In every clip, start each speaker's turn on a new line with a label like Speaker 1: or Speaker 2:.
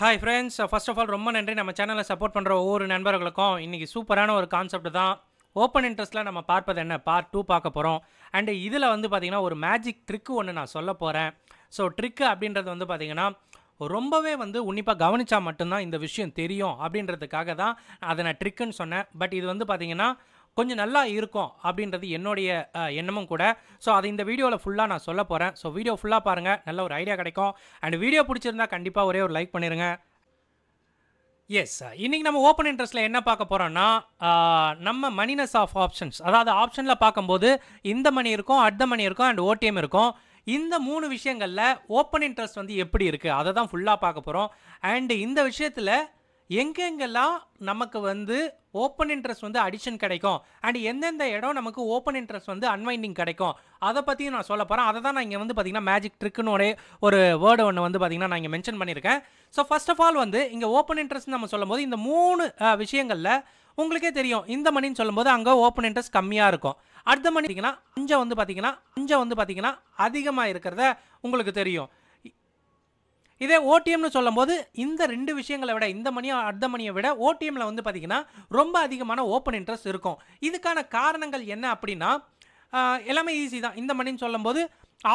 Speaker 1: hi friends first of all ரொம்ப நன்றி நம்ம சேனலை சப்போர்ட் பண்ணுற ஒவ்வொரு நண்பர்களுக்கும் இன்றைக்கி சூப்பரான ஒரு கான்செப்ட் தான் ஓப்பன் இன்ட்ரெஸ்ட்டில் நம்ம பார்ப்பது என்ன பார்ட் டூ பார்க்க போகிறோம் அண்டு இதில் வந்து பார்த்திங்கன்னா ஒரு மேஜிக் ட்ரிக்கு ஒன்று நான் சொல்ல போகிறேன் ஸோ ட்ரிக்கு அப்படின்றது வந்து பார்த்திங்கன்னா ரொம்பவே வந்து உன்னிப்பாக கவனித்தா மட்டும்தான் இந்த விஷயம் தெரியும் அப்படின்றதுக்காக தான் அதை நான் ட்ரிக்குன்னு சொன்னேன் பட் இது வந்து பார்த்திங்கன்னா கொஞ்சம் நல்லா இருக்கும் அப்படின்றது என்னுடைய எண்ணமும் கூட ஸோ அதை இந்த வீடியோவில் ஃபுல்லாக நான் சொல்ல போகிறேன் ஸோ வீடியோ ஃபுல்லாக பாருங்கள் நல்ல ஒரு ஐடியா கிடைக்கும் அண்ட் வீடியோ பிடிச்சிருந்தா கண்டிப்பாக ஒரே ஒரு லைக் பண்ணிடுங்க எஸ் இன்றைக்கி நம்ம ஓப்பன் இன்ட்ரெஸ்ட்டில் என்ன பார்க்க போகிறோன்னா நம்ம மணினஸ் ஆஃப் ஆப்ஷன்ஸ் அதாவது ஆப்ஷனில் பார்க்கும்போது இந்த மணி இருக்கும் அட் மணி இருக்கும் அண்ட் ஓடிஎம் இருக்கும் இந்த மூணு விஷயங்களில் ஓப்பன் இன்ட்ரெஸ்ட் வந்து எப்படி இருக்குது அதை தான் ஃபுல்லாக பார்க்க போகிறோம் அண்டு இந்த விஷயத்தில் எங்கெங்கெல்லாம் நமக்கு வந்து ஓப்பன் இன்ட்ரெஸ்ட் வந்து அடிஷன் கிடைக்கும் அண்ட் எந்தெந்த இடம் நமக்கு ஓப்பன் இன்ட்ரெஸ்ட் வந்து அன்வைண்டிங் கிடைக்கும் அதை பற்றியும் நான் சொல்ல போகிறேன் அதை தான் நான் இங்கே வந்து பார்த்திங்கன்னா மேஜிக் ட்ரிக்குன்னு ஒரே ஒரு வேர்டு ஒன்று வந்து பார்த்திங்கன்னா நான் இங்கே மென்ஷன் பண்ணியிருக்கேன் ஸோ ஃபஸ்ட் ஆஃப் ஆல் வந்து இங்கே ஓப்பன் இன்ட்ரெஸ்ட் நம்ம சொல்லும்போது இந்த மூணு விஷயங்களில் உங்களுக்கே தெரியும் இந்த மணின்னு சொல்லும்போது அங்கே ஓப்பன் இன்ட்ரெஸ்ட் கம்மியாக இருக்கும் அடுத்த மணி பார்த்தீங்கன்னா அஞ்சை வந்து பார்த்தீங்கன்னா அஞ்சை வந்து பார்த்தீங்கன்னா அதிகமாக இருக்கிறத உங்களுக்கு தெரியும் இதே ஓடிஎம்னு சொல்லும் போது இந்த ரெண்டு விஷயங்களை விட இந்த மணியை அடுத்த மணியை விட ஓடிஎம்மில் வந்து பார்த்திங்கன்னா ரொம்ப அதிகமான ஓப்பன் இன்ட்ரெஸ்ட் இருக்கும் இதுக்கான காரணங்கள் என்ன அப்படின்னா எல்லாமே ஈஸி தான் இந்த மணின்னு சொல்லும்போது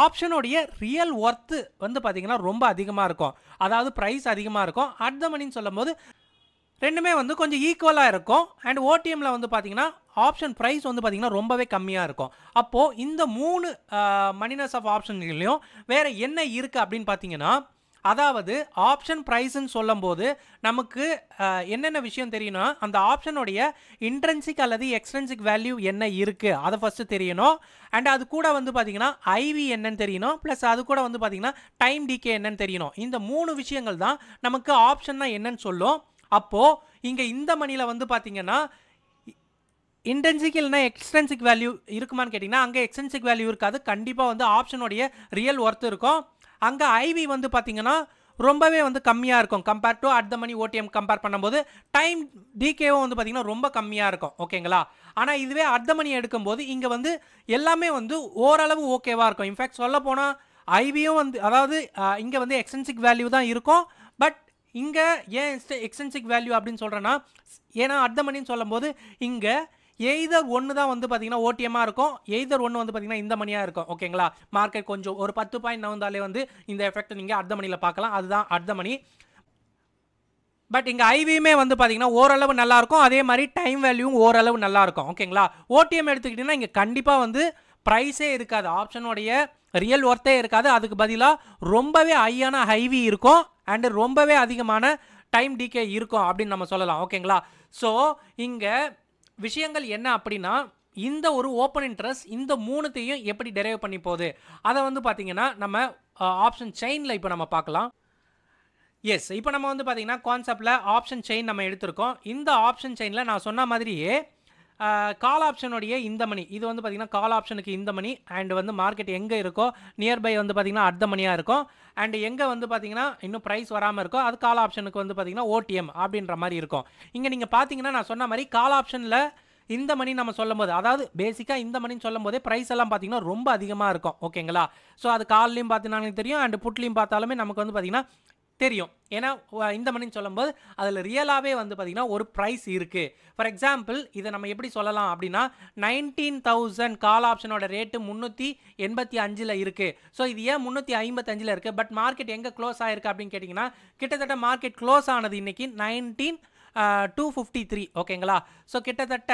Speaker 1: ஆப்ஷனுடைய ரியல் ஒர்த்து வந்து பார்த்திங்கன்னா ரொம்ப அதிகமாக இருக்கும் அதாவது ப்ரைஸ் அதிகமாக இருக்கும் அடுத்த மணின்னு சொல்லும்போது ரெண்டுமே வந்து கொஞ்சம் ஈக்குவலாக இருக்கும் அண்ட் ஓடிஎம்மில் வந்து பார்த்திங்கன்னா ஆப்ஷன் ப்ரைஸ் வந்து பார்த்திங்கன்னா ரொம்பவே கம்மியாக இருக்கும் அப்போது இந்த மூணு மணினஸ் ஆஃப் ஆப்ஷன்களையும் வேறு என்ன இருக்குது அப்படின்னு பார்த்தீங்கன்னா அதாவது ஆப்ஷன் ப்ரைஸ்ன்னு சொல்லும்போது நமக்கு என்னென்ன விஷயம் தெரியணும் அந்த ஆப்ஷனுடைய இன்ட்ரென்சிக் அல்லது எக்ஸ்ட்ரென்சிக் வேல்யூ என்ன இருக்குது அதை ஃபஸ்ட்டு தெரியணும் அண்ட் அது கூட வந்து பார்த்திங்கன்னா ஐவி என்னன்னு தெரியணும் ப்ளஸ் அது கூட வந்து பார்த்திங்கன்னா டைம் டிகே என்னன்னு தெரியணும் இந்த மூணு விஷயங்கள் தான் நமக்கு ஆப்ஷன்னா என்னன்னு சொல்லும் அப்போது இங்கே இந்த மணியில் வந்து பார்த்திங்கன்னா இன்டென்சிக் இல்லைனா எக்ஸ்டென்சிக் வேல்யூ இருக்குமான்னு கேட்டிங்கன்னா அங்கே எக்ஸ்டென்சிக் வேல்யூ இருக்காது கண்டிப்பாக வந்து ஆப்ஷனுடைய ரியல் ஒர்த் இருக்கும் அங்கே ஐவி வந்து பார்த்திங்கன்னா ரொம்பவே வந்து கம்மியாக இருக்கும் compare to at the money OTM compare பண்ணும்போது டைம் டிகேவும் வந்து பார்த்திங்கன்னா ரொம்ப கம்மியாக இருக்கும் ஓகேங்களா ஆனால் இதுவே அட் த மணி எடுக்கும்போது இங்கே வந்து எல்லாமே வந்து ஓரளவு ஓகேவாக இருக்கும் இன்ஃபேக்ட் சொல்ல போனால் ஐவியும் வந்து அதாவது இங்கே வந்து எக்ஸ்டென்சிக் வேல்யூ தான் இருக்கும் பட் இங்கே ஏன் எக்ஸ்டென்சிக் வேல்யூ அப்படின்னு சொல்கிறேன்னா ஏன்னா அட் த மணின்னு சொல்லும்போது இங்கே எய்தர் ஒன்று தான் வந்து பார்த்தீங்கன்னா ஓடிஎம்மாக இருக்கும் எய்தர் ஒன்று வந்து பார்த்தீங்கன்னா இந்த மணியாக இருக்கும் ஓகேங்களா மார்க்கெட் கொஞ்சம் ஒரு பத்து பாயிண்ட் நவந்தாலே வந்து இந்த எஃபெக்ட் நீங்கள் அடுத்த மணியில் பார்க்கலாம் அதுதான் அடுத்த மணி பட் இங்கே ஐவியுமே வந்து பார்த்தீங்கன்னா ஓரளவு நல்லாயிருக்கும் அதே மாதிரி டைம் வேல்யூவும் ஓரளவு நல்லாயிருக்கும் ஓகேங்களா ஓடிஎம் எடுத்துக்கிட்டிங்கன்னா இங்கே கண்டிப்பாக வந்து ப்ரைஸே இருக்காது ஆப்ஷனுடைய ரியல் ஒர்த்தே இருக்காது அதுக்கு பதிலாக ரொம்பவே ஹையான ஹைவி இருக்கும் அண்டு ரொம்பவே அதிகமான டைம் டிகே இருக்கும் அப்படின்னு நம்ம சொல்லலாம் ஓகேங்களா ஸோ இங்கே விஷயங்கள் என்ன அப்படின்னா இந்த ஒரு ஓப்பன் இன்ட்ரெஸ்ட் இந்த மூணுத்தையும் எப்படி டெரைவ் பண்ணி போகுது அதை வந்து பார்த்திங்கன்னா நம்ம ஆப்ஷன் செயினில் இப்போ நம்ம பார்க்கலாம் எஸ் இப்போ நம்ம வந்து பார்த்தீங்கன்னா கான்செப்டில் ஆப்ஷன் செயின் நம்ம எடுத்திருக்கோம் இந்த ஆப்ஷன் செயினில் நான் சொன்ன மாதிரியே கால் ஆப்ஷனுடைய இந்த மணி இது வந்து பார்த்திங்கன்னா கால் ஆப்ஷனுக்கு இந்த மணி அண்ட் வந்து மார்க்கெட் எங்கே இருக்கோ நியர்பை வந்து பார்த்திங்கன்னா அடுத்த மணியாக இருக்கும் அண்ட் எங்கே வந்து பார்த்திங்கன்னா இன்னும் ப்ரைஸ் வராமல் இருக்கோ அது கால் ஆப்ஷனுக்கு வந்து பார்த்திங்கன்னா ஓடிஎம் அப்படின்ற மாதிரி இருக்கும் இங்கே நீங்கள் பார்த்தீங்கன்னா நான் சொன்ன மாதிரி கால் ஆப்ஷனில் இந்த மணி நம்ம சொல்லும் போது அதாவது பேசிக்காக இந்த மணின்னு சொல்லும் போதே ப்ரைஸ் எல்லாம் பார்த்தீங்கன்னா ரொம்ப அதிகமாக இருக்கும் ஓகேங்களா ஸோ அது கால்லையும் பார்த்தீங்கன்னா தெரியும் அண்ட் புட்லையும் பார்த்தாலுமே நமக்கு வந்து பார்த்திங்கன்னா தெரியும் ஏன்னா இந்த மணின்னு சொல்லும்போது அதில் ரியலாகவே வந்து பார்த்திங்கன்னா ஒரு ப்ரைஸ் இருக்குது ஃபார் எக்ஸாம்பிள் இதை நம்ம எப்படி சொல்லலாம் அப்படின்னா நைன்டீன் தௌசண்ட் கால் ஆப்ஷனோட ரேட்டு முந்நூற்றி எண்பத்தி அஞ்சில் இருக்குது ஸோ இது ஏன் முந்நூற்றி ஐம்பத்தஞ்சில் இருக்குது பட் மார்க்கெட் எங்கே க்ளோஸ் ஆகிருக்கு அப்படின்னு கேட்டிங்கன்னா கிட்டத்தட்ட மார்க்கெட் க்ளோஸ் ஆனது இன்றைக்கி நைன்டீன் டூ ஃபிஃப்டி த்ரீ ஓகேங்களா ஸோ கிட்டத்தட்ட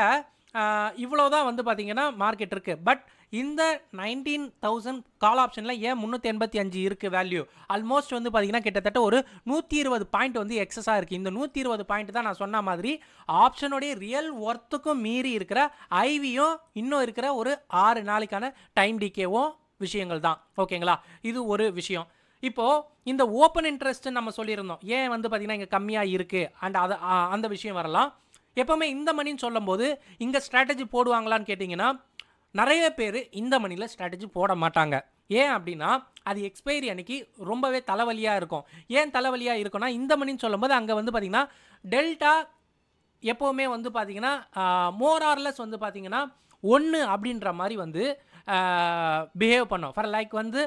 Speaker 1: இவ்வளோ தான் வந்து பார்த்திங்கன்னா மார்க்கெட் இருக்குது பட் இந்த நைன்டீன் தௌசண்ட் கால் ஆப்ஷனில் ஏன் முந்நூற்றி எண்பத்தி அஞ்சு இருக்குது வேல்யூ ஆல்மோஸ்ட் வந்து பார்த்திங்கன்னா கிட்டத்தட்ட ஒரு நூற்றி இருபது பாயிண்ட் வந்து எக்ஸஸாக இருக்குது இந்த நூற்றி இருபது பாயிண்ட் தான் நான் சொன்ன மாதிரி ஆப்ஷனுடைய ரியல் ஒர்த்துக்கும் மீறி இருக்கிற ஐவியும் இன்னும் இருக்கிற ஒரு ஆறு நாளைக்கான டைம் டிகேவும் விஷயங்கள் தான் ஓகேங்களா இது ஒரு விஷயம் இப்போது இந்த ஓப்பன் இன்ட்ரெஸ்ட் நம்ம சொல்லியிருந்தோம் ஏன் வந்து பார்த்திங்கன்னா இங்கே கம்மியாக இருக்குது அண்ட் அதை அந்த விஷயம் வரலாம் எப்போவுமே இந்த மணின்னு சொல்லும்போது இங்கே ஸ்ட்ராட்டஜி போடுவாங்களான்னு கேட்டிங்கன்னா நிறைய பேர் இந்த மணியில் ஸ்ட்ராட்டஜி போட மாட்டாங்க ஏன் அப்படின்னா அது எக்ஸ்பைரி அன்னைக்கு ரொம்பவே தலைவலியாக இருக்கும் ஏன் தலைவலியாக இருக்கும்னா இந்த மணின்னு சொல்லும்போது அங்கே வந்து பார்த்திங்கன்னா டெல்டா எப்போவுமே வந்து பார்த்திங்கன்னா மோரார்லெஸ் வந்து பார்த்திங்கன்னா ஒன்று அப்படின்ற மாதிரி வந்து பிஹேவ் பண்ணோம் ஃபார் லைக் வந்து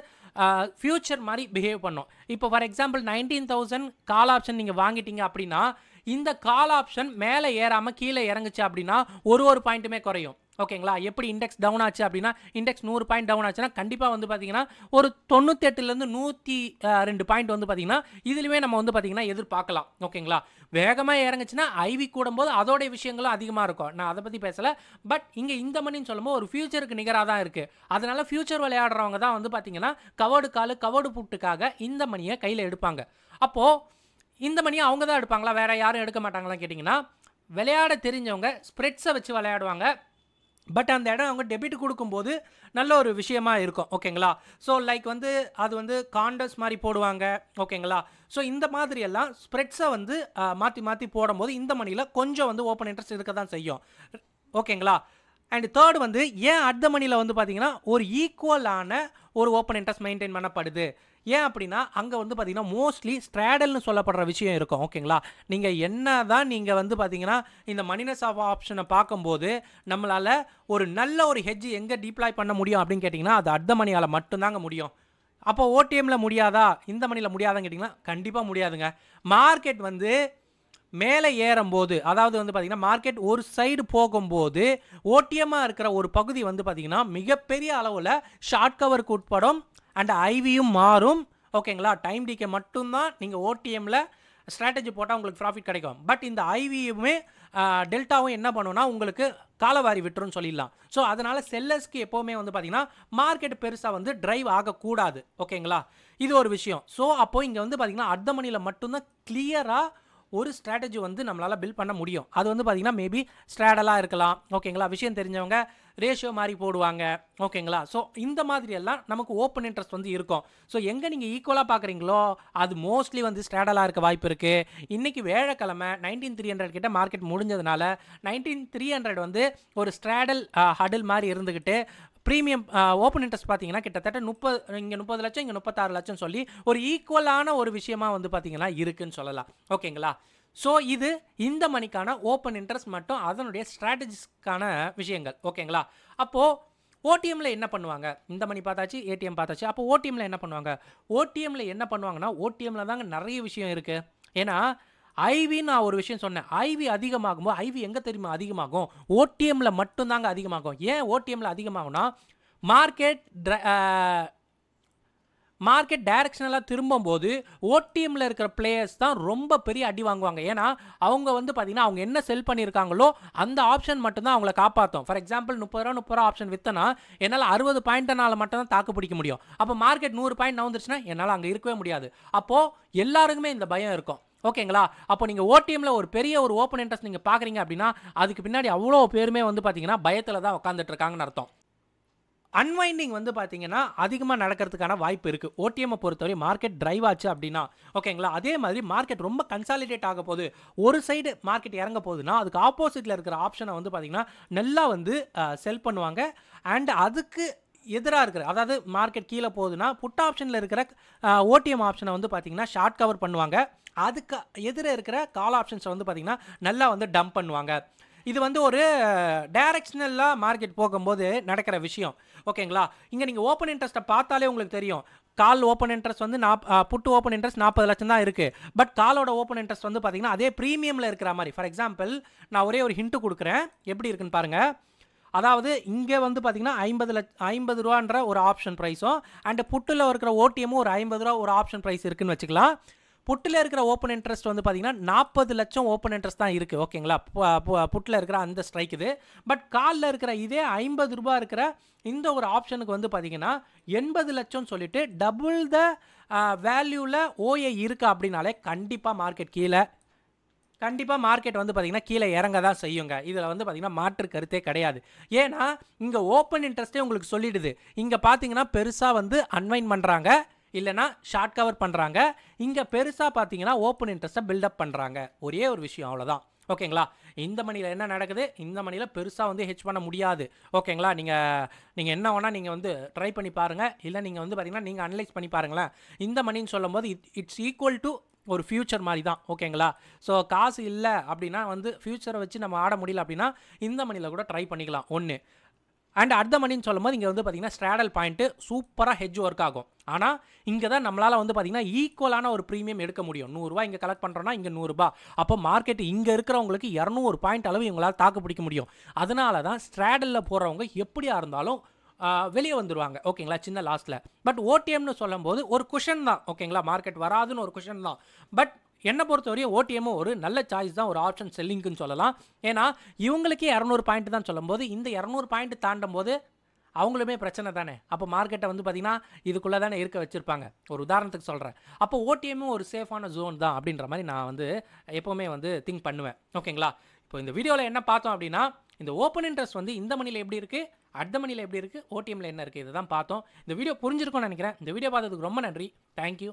Speaker 1: ஃப்யூச்சர் மாதிரி பிஹேவ் பண்ணோம் இப்போ for example nineteen thousand call option நீங்கள் வாங்கிட்டீங்க அப்படின்னா இந்த கால் ஆப்ஷன் மேலே ஏறாமல் கீழே இறங்குச்சு அப்படின்னா ஒரு ஒரு பாயிண்ட்டுமே குறையும் ஓகேங்களா எப்படி இண்டெக்ஸ் டவுன் ஆச்சு அப்படின்னா இண்டெக்ஸ் நூறு பாயிண்ட் டவுன் ஆச்சுன்னா கண்டிப்பாக வந்து பார்த்தீங்கன்னா ஒரு தொண்ணூத்தெட்டுலேருந்து நூற்றி ரெண்டு பாயிண்ட் வந்து பார்த்தீங்கன்னா இதுலேயுமே நம்ம வந்து பார்த்தீங்கன்னா எதிர்பார்க்கலாம் ஓகேங்களா வேகமாக இறங்குச்சுன்னா ஐவி கூடும்போது அதோடைய விஷயங்களும் அதிகமாக இருக்கும் நான் அதை பற்றி பேசலை பட் இங்கே இந்த மணின்னு சொல்லும்போது ஒரு ஃபியூச்சருக்கு நிகராக தான் இருக்குது அதனால் ஃபியூச்சர் விளையாடுறவங்க தான் வந்து பார்த்தீங்கன்னா கவர்டு காலு கவர்டு புட்டுக்காக இந்த மணியை கையில் எடுப்பாங்க அப்போது இந்த மணியை அவங்க தான் எடுப்பாங்களா வேறு யாரும் எடுக்க மாட்டாங்களான்னு கேட்டிங்கன்னா விளையாட தெரிஞ்சவங்க ஸ்ப்ரெட்ஸை வச்சு விளையாடுவாங்க பட் அந்த இடம் அவங்க டெபிட் கொடுக்கும்போது நல்ல ஒரு விஷயமா இருக்கும் ஓகேங்களா ஸோ லைக் வந்து அது வந்து காண்டஸ் மாதிரி போடுவாங்க ஓகேங்களா ஸோ இந்த மாதிரி எல்லாம் ஸ்ப்ரெட்ஸை வந்து மாற்றி மாற்றி போடும்போது இந்த மணியில் கொஞ்சம் வந்து ஓப்பன் இன்ட்ரெஸ்ட் இருக்க தான் செய்யும் ஓகேங்களா அண்ட் தேர்ட் வந்து ஏன் அட் த மணியில் வந்து பார்த்தீங்கன்னா ஒரு ஈக்குவலான ஒரு ஓப்பன் இன்ட்ரெஸ்ட் மெயின்டைன் பண்ணப்படுது ஏன் அப்படின்னா அங்கே வந்து பார்த்தீங்கன்னா மோஸ்ட்லி ஸ்ட்ராடல்னு சொல்லப்படுற விஷயம் இருக்கும் ஓகேங்களா நீங்கள் என்ன தான் நீங்கள் வந்து பார்த்தீங்கன்னா இந்த மணினஸ் ஆஃப் ஆப்ஷனை பார்க்கும்போது நம்மளால் ஒரு நல்ல ஒரு ஹெஜ் எங்கே டிப்ளாய் பண்ண முடியும் அப்படின்னு கேட்டிங்கன்னா அது அட் த மணியால் மட்டும்தாங்க முடியும் அப்போ ஓடிஎம்மில் முடியாதா இந்த மணியில் முடியாதான்னு கேட்டிங்கன்னா கண்டிப்பாக முடியாதுங்க மார்க்கெட் வந்து மேலே ஏறும்போது அதாவது வந்து பார்த்திங்கன்னா மார்க்கெட் ஒரு சைடு போகும்போது ஓட்டியமாக இருக்கிற ஒரு பகுதி வந்து பார்த்திங்கன்னா மிகப்பெரிய அளவில் ஷார்ட் கவருக்கு உட்படும் அண்ட் ஐவியும் மாறும் ஓகேங்களா டைம் டிகே மட்டும்தான் நீங்கள் ஓடிஎம்மில் ஸ்ட்ராட்டஜி போட்டால் உங்களுக்கு ப்ராஃபிட் கிடைக்கும் பட் இந்த ஐவியுமே டெல்டாவும் என்ன பண்ணுன்னா உங்களுக்கு காலவாரி விட்டுருன்னு சொல்லிடலாம் ஸோ அதனால் செல்லர்ஸ்க்கு எப்போவுமே வந்து பார்த்திங்கன்னா மார்க்கெட் பெருசாக வந்து ட்ரைவ் ஆகக்கூடாது ஓகேங்களா இது ஒரு விஷயம் ஸோ அப்போது இங்கே வந்து பார்த்திங்கன்னா அர்த்த மணியில் மட்டும்தான் கிளியராக ஒரு ஸ்ட்ராட்டஜி வந்து நம்மளால் பில்ட் பண்ண முடியும் அது வந்து பார்த்திங்கன்னா மேபி ஸ்ட்ராடலாக இருக்கலாம் ஓகேங்களா விஷயம் தெரிஞ்சவங்க ரேஷியோ மாதிரி போடுவாங்க ஓகேங்களா ஸோ இந்த மாதிரி எல்லாம் நமக்கு ஓப்பன் இன்ட்ரெஸ்ட் வந்து இருக்கும் ஸோ எங்கே நீங்கள் ஈக்குவலாக பார்க்குறீங்களோ அது மோஸ்ட்லி வந்து ஸ்ட்ராடலாக இருக்க வாய்ப்பு இருக்குது இன்றைக்கி வேழக்கிழமை நைன்டீன் த்ரீ ஹண்ட்ரட் கிட்ட மார்க்கெட் முடிஞ்சதுனால நைன்டீன் த்ரீ ஹண்ட்ரட் வந்து ஒரு ஸ்ட்ராடல் ஹடல் மாதிரி இருந்துக்கிட்டு ப்ரீமியம் ஓப்பன் இன்ட்ரெஸ்ட் பார்த்தீங்கன்னா கிட்டத்தட்ட முப்பது இங்கே முப்பது லட்சம் இங்கே முப்பத்தாறு லட்சம் சொல்லி ஒரு ஈக்குவலான ஒரு விஷயமா வந்து பார்த்தீங்கன்னா இருக்குன்னு சொல்லலாம் ஓகேங்களா ஸோ இது இந்த மணிக்கான ஓப்பன் இன்ட்ரெஸ்ட் மட்டும் அதனுடைய ஸ்ட்ராட்டஜிஸ்க்கான விஷயங்கள் ஓகேங்களா அப்போது ஓடிஎம்மில் என்ன பண்ணுவாங்க இந்த மணி பார்த்தாச்சு ஏடிஎம் பார்த்தாச்சு அப்போ ஓடிஎம்மில் என்ன பண்ணுவாங்க ஓடிஎம்மில் என்ன பண்ணுவாங்கன்னா ஓடிஎம்மில் தாங்க நிறைய விஷயம் இருக்குது ஏன்னா ஐவி நான் ஒரு விஷயம் சொன்னேன் ஐவி அதிகமாகும்போது ஐவி எங்கே தெரியுமா அதிகமாகும் ஓடிஎம்மில் மட்டும்தாங்க அதிகமாகும் ஏன் ஓடிஎம்மில் அதிகமாகும்னா மார்க்கெட் மார்க்கெட் டைரக்ஷனலாக திரும்பும்போது ஓடிஎம்மில் இருக்கிற பிளேயர்ஸ் தான் ரொம்ப பெரிய அடி வாங்குவாங்க ஏன்னா அவங்க வந்து பார்த்தீங்கன்னா அவங்க என்ன செல் பண்ணியிருக்காங்களோ அந்த ஆப்ஷன் மட்டும்தான் அவங்களை காப்பாற்றும் ஃபார் எக்ஸாம்பிள் முப்பது ரூபா முப்பது ரூபா ஆப்ஷன் வித்தனா என்னால் அறுபது பாயிண்ட்னால மட்டும் தான் தாக்கு பிடிக்க முடியும் அப்போ மார்க்கெட் நூறு பாயிண்ட் நவுந்துருச்சுன்னா என்னால் அங்கே இருக்கவே முடியாது அப்போது எல்லாருக்குமே இந்த பயம் இருக்கும் ஓகேங்களா அப்போ நீங்கள் ஓடிஎம்மில் ஒரு பெரிய ஒரு ஓப்பன் இன்ட்ரெஸ்ட் நீங்கள் பார்க்குறீங்க அப்படின்னா அதுக்கு பின்னாடி அவ்வளோ பேருமே வந்து பார்த்தீங்கன்னா பயத்தில் தான் உட்காந்துட்டு இருக்காங்கன்னு அர்த்தம் அன்வைண்டிங் வந்து பார்த்தீங்கன்னா அதிகமாக நடக்கிறதுக்கான வாய்ப்பு இருக்குது ஓடிஎம்மை பொறுத்தவரை மார்க்கெட் ட்ரைவ் ஆச்சு அப்படின்னா ஓகேங்களா அதே மாதிரி மார்க்கெட் ரொம்ப கன்சாலிடேட் ஆக போகுது ஒரு சைடு மார்க்கெட் இறங்க போகுதுன்னா அதுக்கு ஆப்போசிட்டில் இருக்கிற ஆப்ஷனை வந்து பார்த்திங்கன்னா நல்லா வந்து செல் பண்ணுவாங்க அண்ட் அதுக்கு எதிராக இருக்கிற அதாவது மார்க்கெட் கீழே போகுதுன்னா புட் ஆப்ஷனில் இருக்கிற ஓடிஎம் ஆப்ஷனை வந்து பார்த்தீங்கன்னா ஷார்ட் கவர் பண்ணுவாங்க அதுக்கு எதிர இருக்கிற கால் ஆப்ஷன்ஸை வந்து பார்த்திங்கன்னா நல்லா வந்து டம்ப் பண்ணுவாங்க இது வந்து ஒரு டைரக்ஷனலாக மார்க்கெட் போகும்போது நடக்கிற விஷயம் ஓகேங்களா இங்கே நீங்கள் ஓப்பன் இன்ட்ரெஸ்ட்டை பார்த்தாலே உங்களுக்கு தெரியும் கால் ஓப்பன் இன்ட்ரெஸ்ட் வந்து நாப் புட்டு ஓப்பன் இன்ட்ரெஸ்ட் நாற்பது லட்சம் தான் இருக்குது பட் காலோட ஓப்பன் இன்ட்ரெஸ்ட் வந்து பார்த்தீங்கன்னா அதே ப்ரீமியமில் இருக்கிற மாதிரி ஃபார் எக்ஸாம்பிள் நான் ஒரே ஒரு ஹிண்ட்டு கொடுக்குறேன் எப்படி இருக்குன்னு பாருங்கள் அதாவது இங்கே வந்து பார்த்தீங்கன்னா ஐம்பது லட்ச ஐம்பது ரூபான்ற ஒரு ஆப்ஷன் ப்ரைஸும் அண்ட் புட்டில் இருக்கிற ஓடிஎம்மும் ஒரு ஐம்பது ரூபா ஒரு ஆப்ஷன் ப்ரைஸ் இருக்குன்னு வச்சுக்கலாம் புட்டில் இருக்கிற ஓப்பன் இன்ட்ரெஸ்ட் வந்து பார்த்தீங்கன்னா நாற்பது லட்சம் ஓப்பன் இன்ட்ரெஸ்ட் தான் இருக்குது ஓகேங்களா புட்டில் இருக்கிற அந்த ஸ்ட்ரைக் இது பட் காலில் இருக்கிற இதே ஐம்பது ரூபா இருக்கிற இந்த ஒரு ஆப்ஷனுக்கு வந்து பார்த்தீங்கன்னா எண்பது லட்சம் சொல்லிட்டு டபுள் த வேல்யூவில் ஓஏ இருக்குது அப்படின்னாலே கண்டிப்பாக மார்க்கெட் கீழே கண்டிப்பாக மார்க்கெட் வந்து பார்த்திங்கன்னா கீழே இறங்க தான் செய்யுங்க இதில் வந்து பார்த்திங்கன்னா மாற்று கருத்தே கிடையாது ஏன்னா இங்கே ஓப்பன் இன்ட்ரெஸ்ட்டே உங்களுக்கு சொல்லிடுது இங்கே பார்த்தீங்கன்னா பெருசாக வந்து அன்வைன் பண்ணுறாங்க இல்லைனா ஷார்ட் கவர் பண்ணுறாங்க இங்கே பெருசாக பார்த்தீங்கன்னா ஓப்பன் இன்ட்ரெஸ்ட்டை பில்டப் பண்ணுறாங்க ஒரே ஒரு விஷயம் அவ்வளோதான் ஓகேங்களா இந்த மணியில் என்ன நடக்குது இந்த மணியில் பெருசாக வந்து ஹெச் பண்ண முடியாது ஓகேங்களா நீங்கள் நீங்கள் என்ன வேணால் நீங்கள் வந்து ட்ரை பண்ணி பாருங்கள் இல்லை நீங்கள் வந்து பார்த்தீங்கன்னா நீங்கள் அனலைஸ் பண்ணி பாருங்களேன் இந்த மணின்னு சொல்லும்போது இட் இட்ஸ் ஈக்குவல் டு ஒரு ஃப்யூச்சர் மாதிரி தான் ஓகேங்களா ஸோ காசு இல்லை அப்படின்னா வந்து ஃப்யூச்சரை வச்சு நம்ம ஆட முடியல அப்படின்னா இந்த மணியில் கூட ட்ரை பண்ணிக்கலாம் ஒன்று அண்ட் அடுத்த மணின்னு சொல்லும்போது இங்கே வந்து பார்த்தீங்கன்னா ஸ்ட்ராடல் பாயிண்ட்டு சூப்பராக ஹெஜ் ஒர்க் ஆகும் ஆனால் இங்கே தான் நம்மளால் வந்து பார்த்திங்கன்னா ஈக்குவலான ஒரு ப்ரீமியம் எடுக்க முடியும் நூறுரூவா இங்கே கலெக்ட் பண்ணுறோன்னா இங்கே நூறுரூபா அப்போ மார்க்கெட் இங்கே இருக்கிறவங்களுக்கு இரநூறு பாயிண்ட் அளவு இவங்களால் தாக்கு பிடிக்க முடியும் அதனால தான் ஸ்ட்ராடலில் போகிறவங்க எப்படியா இருந்தாலும் வெளியே வந்துடுவாங்க ஓகேங்களா சின்ன லாஸ்ட்டில் பட் ஓடிஎம்னு சொல்லும்போது ஒரு குஷன் தான் ஓகேங்களா மார்க்கெட் வராதுன்னு ஒரு குஷன் தான் பட் என்னை பொறுத்தவரையும் ஓடிஎம்மும் ஒரு நல்ல சாய்ஸ் தான் ஒரு ஆப்ஷன் செல்லிங்க்குன்னு சொல்லலாம் ஏன்னா இவங்களுக்கே இரநூறு பாயிண்ட் தான் சொல்லும்போது இந்த இரநூறு பாயிண்ட் தாண்டும் போது அவங்களுமே பிரச்சனை தானே அப்போ மார்க்கெட்டை வந்து பார்த்தீங்கன்னா இதுக்குள்ளே தானே இருக்க வச்சுருப்பாங்க ஒரு உதாரணத்துக்கு சொல்கிறேன் அப்போ ஓடிஎம்மும் ஒரு சேஃபான ஜோன் தான் அப்படின்ற மாதிரி நான் வந்து எப்போவுமே வந்து திங்க் பண்ணுவேன் ஓகேங்களா இப்போ இந்த வீடியோவில் என்ன பார்த்தோம் அப்படின்னா இந்த ஓப்பன் இன்ட்ரெஸ்ட் வந்து இந்த மணியில் எப்படி இருக்குது அடுத்த மணியில் எப்படி இருக்குது ஓடிஎம்மில் என்ன இருக்குது இதை தான் பார்த்தோம் இந்த வீடியோ புரிஞ்சிருக்கும்னு நினைக்கிறேன் இந்த வீடியோ பார்த்ததுக்கு ரொம்ப நன்றி தேங்க்யூ